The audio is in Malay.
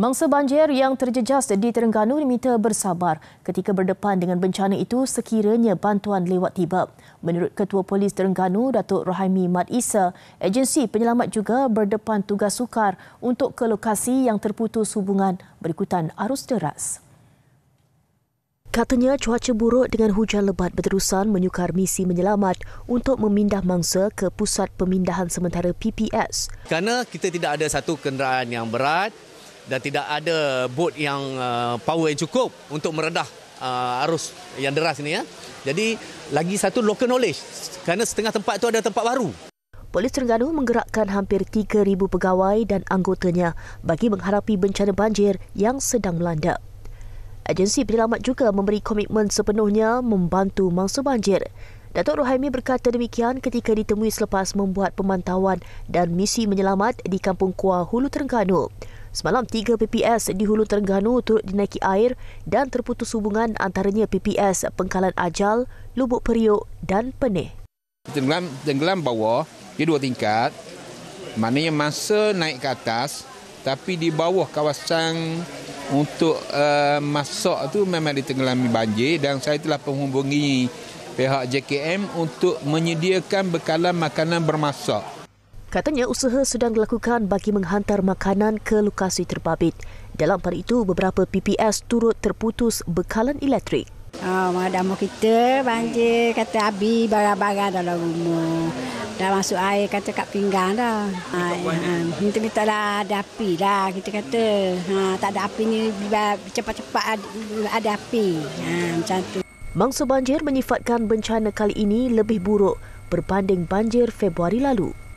Mangsa banjir yang terjejas di Terengganu diminta bersabar ketika berdepan dengan bencana itu sekiranya bantuan lewat tiba. Menurut Ketua Polis Terengganu, Datuk Rohaimi Mat Isa, agensi penyelamat juga berdepan tugas sukar untuk ke lokasi yang terputus hubungan berikutan arus deras. Katanya cuaca buruk dengan hujan lebat berterusan menyukar misi menyelamat untuk memindah mangsa ke pusat pemindahan sementara PPS. Kerana kita tidak ada satu kenderaan yang berat, dan tidak ada bot yang uh, power yang cukup untuk meredah uh, arus yang deras ini ya. Jadi lagi satu local knowledge kerana setengah tempat itu ada tempat baru. Polis Terengganu menggerakkan hampir 3,000 pegawai dan anggotanya bagi menghadapi bencana banjir yang sedang melanda. Agensi penyelamat juga memberi komitmen sepenuhnya membantu mangsa banjir. Datuk Rohaimi berkata demikian ketika ditemui selepas membuat pemantauan dan misi menyelamat di Kampung Kuah Hulu Terengganu. Semalam, tiga PPS di Hulu Terengganu turut dinaiki air dan terputus hubungan antaranya PPS Pengkalan Ajal, Lubuk Periuk dan Peneh. Tenggelam, tenggelam bawah, dia dua tingkat. Maknanya masa naik ke atas, tapi di bawah kawasan untuk uh, masuk tu memang ditenggelami banjir dan saya telah menghubungi pihak JKM untuk menyediakan bekalan makanan bermasak. Katanya usaha sedang dilakukan bagi menghantar makanan ke lokasi terbabit. Dalam pada itu, beberapa PPS turut terputus bekalan elektrik. Oh, ah, damo kita banjir, kata habis barang-barang dalam rumah. Dah masuk air, kata kat pinggan dah. Ha, minta lah ada api dah, kita kata. Ha, tak ada api ni, cepat-cepat ada api. Ha, macam tu. Mangsa banjir menyifatkan bencana kali ini lebih buruk berbanding banjir Februari lalu.